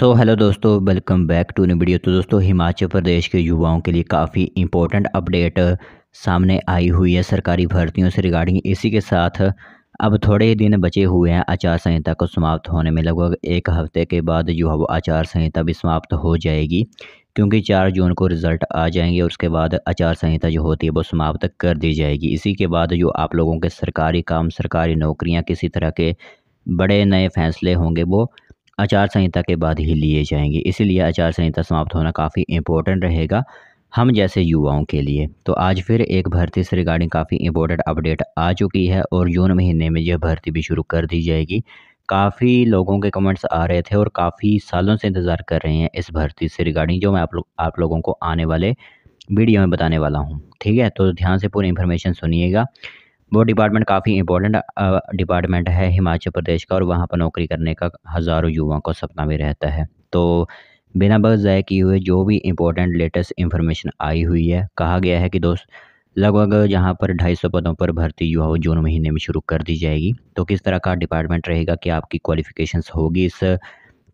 सो hello दोस्तों welcome back to new video तो दोस्तों हिमाचल प्रदेश के युवाओं के लिए काफ़ी इंपॉर्टेंट अपडेट सामने आई हुई है सरकारी भर्तियों से रिगार्डिंग इसी के साथ अब थोड़े ही दिन बचे हुए हैं आचार संहिता को समाप्त होने में लगभग एक हफ्ते के बाद जो है वो आचार संहिता भी समाप्त हो जाएगी क्योंकि चार जून को रिज़ल्ट आ जाएंगे और उसके बाद आचार संहिता जो होती है वो समाप्त कर दी जाएगी इसी के बाद जो आप लोगों के सरकारी काम सरकारी नौकरियाँ किसी तरह के बड़े नए फैसले होंगे वो आचार संहिता के बाद ही लिए जाएंगे इसीलिए आचार संहिता समाप्त होना काफ़ी इम्पोर्टेंट रहेगा हम जैसे युवाओं के लिए तो आज फिर एक भर्ती से रिगार्डिंग काफ़ी इम्पोर्टेंट अपडेट आ चुकी है और जून महीने में यह भर्ती भी शुरू कर दी जाएगी काफ़ी लोगों के कमेंट्स आ रहे थे और काफ़ी सालों से इंतज़ार कर रहे हैं इस भर्ती से रिगार्डिंग जो मैं आप लोग आप लोगों को आने वाले वीडियो में बताने वाला हूँ ठीक है तो ध्यान से पूरी इन्फॉर्मेशन सुनिएगा वो डिपार्टमेंट काफ़ी इंपॉर्टेंट डिपार्टमेंट है हिमाचल प्रदेश का और वहाँ पर नौकरी करने का हज़ारों युवाओं का सपना भी रहता है तो बिना बस ज़ाय किए हुए जो भी इम्पोर्टेंट लेटेस्ट इन्फॉर्मेशन आई हुई है कहा गया है कि दोस्त लगभग यहाँ पर ढाई सौ पदों पर भर्ती युवाओं जून महीने में शुरू कर दी जाएगी तो किस तरह का डिपार्टमेंट रहेगा कि आपकी क्वालिफ़िकेशंस होगी इस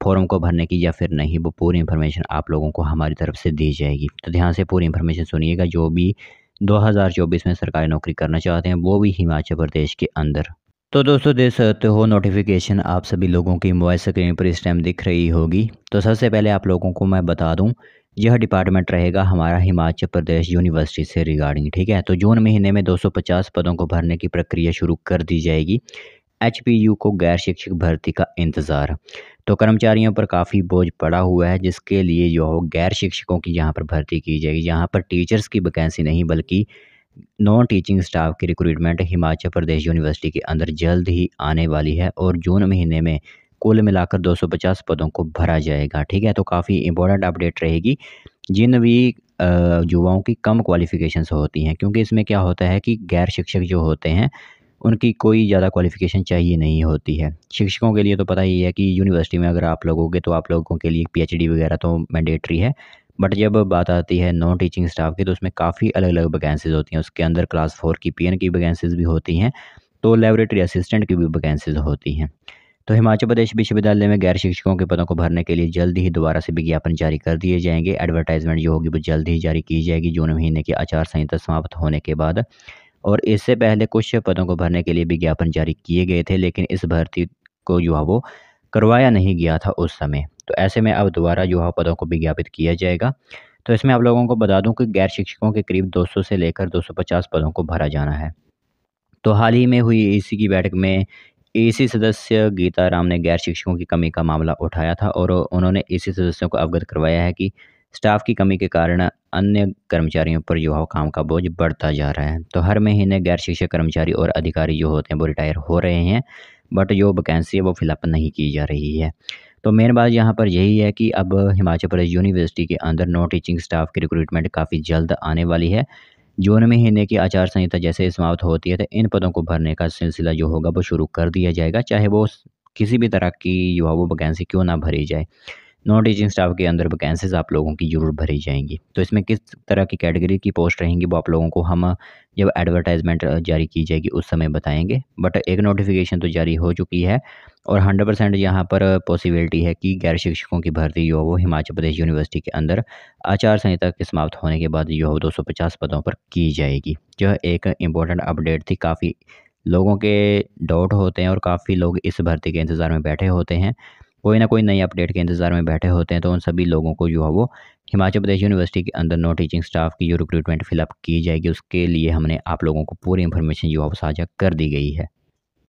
फॉर्म को भरने की या फिर नहीं वो पूरी इन्फॉर्मेशन आप लोगों को हमारी तरफ से दी जाएगी तो ध्यान से पूरी इन्फॉर्मेशन सुनिएगा जो भी 2024 में सरकारी नौकरी करना चाहते हैं वो भी हिमाचल प्रदेश के अंदर तो दोस्तों देख सकते हो नोटिफिकेशन आप सभी लोगों की मोबाइल स्क्रीन पर इस टाइम दिख रही होगी तो सबसे पहले आप लोगों को मैं बता दूं यह डिपार्टमेंट रहेगा हमारा हिमाचल प्रदेश यूनिवर्सिटी से रिगार्डिंग ठीक है तो जून महीने में 250 पदों को भरने की प्रक्रिया शुरू कर दी जाएगी एच को गैर शिक्षक भर्ती का इंतज़ार तो कर्मचारियों पर काफ़ी बोझ पड़ा हुआ है जिसके लिए जो हो गैर शिक्षकों की यहाँ पर भर्ती की जाएगी यहाँ पर टीचर्स की वैकेंसी नहीं बल्कि नॉन टीचिंग स्टाफ की रिक्रूटमेंट हिमाचल प्रदेश यूनिवर्सिटी के अंदर जल्द ही आने वाली है और जून महीने में कुल मिलाकर 250 पदों को भरा जाएगा ठीक है तो काफ़ी इंपॉर्टेंट अपडेट रहेगी जिन भी युवाओं की कम क्वालिफ़िकेशंस होती हैं क्योंकि इसमें क्या होता है कि गैर शिक्षक जो होते हैं उनकी कोई ज़्यादा क्वालिफ़िकेशन चाहिए नहीं होती है शिक्षकों के लिए तो पता ही है कि यूनिवर्सिटी में अगर आप लगोगे तो आप लोगों के लिए पी वगैरह तो मैंडेटरी है बट जब बात आती है नॉन टीचिंग स्टाफ की तो उसमें काफ़ी अलग अलग वैकेंसीज होती हैं उसके अंदर क्लास फोर की पी की वैकेंसीज भी होती हैं तो लेबोरेटरी असिस्टेंट की भी वैकेंसीज होती हैं तो हिमाचल प्रदेश विश्वविद्यालय में गैर शिक्षकों के पदों को भरने के लिए जल्द ही दोबारा से विज्ञापन जारी कर दिए जाएंगे एडवर्टाइजमेंट जो होगी वो जल्द ही जारी की जाएगी जून महीने की आचार संहिता समाप्त होने के बाद और इससे पहले कुछ पदों को भरने के लिए विज्ञापन जारी किए गए थे लेकिन इस भर्ती को जो है वो करवाया नहीं गया था उस समय तो ऐसे में अब दोबारा जो है पदों को विज्ञापित किया जाएगा तो इसमें आप लोगों को बता दूं कि गैर शिक्षकों के करीब 200 से लेकर 250 पदों को भरा जाना है तो हाल ही में हुई एसी की बैठक में एसी सदस्य गीता राम ने गैर शिक्षकों की कमी का मामला उठाया था और उन्होंने एसी सदस्यों को अवगत करवाया है कि स्टाफ की कमी के कारण अन्य कर्मचारियों पर जो है काम का बोझ बढ़ता जा रहा है तो हर महीने गैर शिक्षक कर्मचारी और अधिकारी जो होते हैं वो रिटायर हो रहे हैं बट जो वैकेंसी है वो फिलअप नहीं की जा रही है तो मेन बात यहाँ पर यही है कि अब हिमाचल प्रदेश यूनिवर्सिटी के अंदर नो टीचिंग स्टाफ की रिक्रूटमेंट काफ़ी जल्द आने वाली है जून महीने की आचार संहिता जैसे समाप्त होती है तो इन पदों को भरने का सिलसिला जो होगा वो शुरू कर दिया जाएगा चाहे वो किसी भी तरह की जो है वो वैकेंसी क्यों ना भरी जाए नॉन टीचिंग स्टाफ के अंदर वैकेंसीज आप लोगों की जरूर भरी जाएंगी तो इसमें किस तरह की कैटेगरी की पोस्ट रहेंगी वो आप लोगों को हम जब एडवर्टाइजमेंट जारी की जाएगी उस समय बताएंगे बट एक नोटिफिकेशन तो जारी हो चुकी है और हंड्रेड परसेंट यहाँ पर पॉसिबिलिटी है कि गैर शिक्षकों की भर्ती जो वो हिमाचल प्रदेश यूनिवर्सिटी के अंदर आचार संहिता के समाप्त होने के बाद जो दो सौ पचास पदों पर की जाएगी यह एक इम्पोर्टेंट अपडेट थी काफ़ी लोगों के डाउट होते हैं और काफ़ी लोग इस भर्ती के इंतज़ार में बैठे होते हैं कोई ना कोई नई अपडेट के इंतज़ार में बैठे होते हैं तो उन सभी लोगों को जो है वो हिमाचल प्रदेश यूनिवर्सिटी के अंदर नो टीचिंग स्टाफ की जो रिक्रूटमेंट फिलअप की जाएगी उसके लिए हमने आप लोगों को पूरी इन्फॉर्मेशन जो है वो साझा कर दी गई है